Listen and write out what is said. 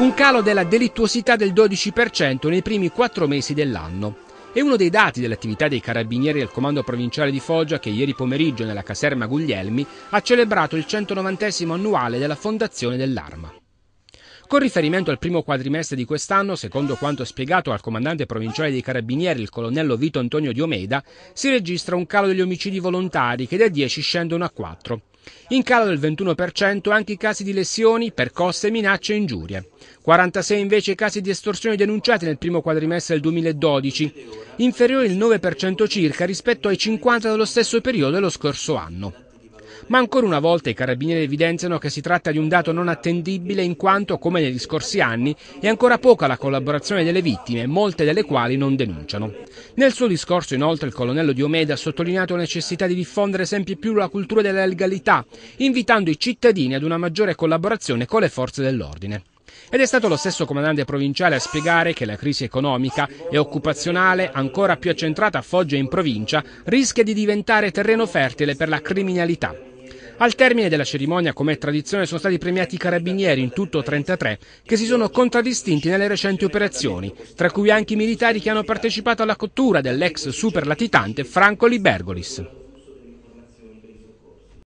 un calo della delittuosità del 12% nei primi quattro mesi dell'anno. È uno dei dati dell'attività dei carabinieri del comando provinciale di Foggia che ieri pomeriggio nella caserma Guglielmi ha celebrato il 190 annuale della fondazione dell'arma. Con riferimento al primo quadrimestre di quest'anno, secondo quanto spiegato al comandante provinciale dei Carabinieri, il colonnello Vito Antonio Diomeda, si registra un calo degli omicidi volontari che da 10 scendono a 4. In calo del 21% anche i casi di lesioni, percosse, minacce e ingiurie. 46 invece i casi di estorsione denunciati nel primo quadrimestre del 2012, inferiore il 9% circa rispetto ai 50 dello stesso periodo dello scorso anno. Ma ancora una volta i carabinieri evidenziano che si tratta di un dato non attendibile in quanto, come negli scorsi anni, è ancora poca la collaborazione delle vittime, molte delle quali non denunciano. Nel suo discorso, inoltre, il colonnello Diomede ha sottolineato la necessità di diffondere sempre più la cultura della legalità, invitando i cittadini ad una maggiore collaborazione con le forze dell'ordine. Ed è stato lo stesso comandante provinciale a spiegare che la crisi economica e occupazionale, ancora più accentrata a Foggia e in provincia, rischia di diventare terreno fertile per la criminalità. Al termine della cerimonia, come tradizione, sono stati premiati i carabinieri, in tutto 33, che si sono contraddistinti nelle recenti operazioni, tra cui anche i militari che hanno partecipato alla cottura dell'ex superlatitante Franco Libergolis.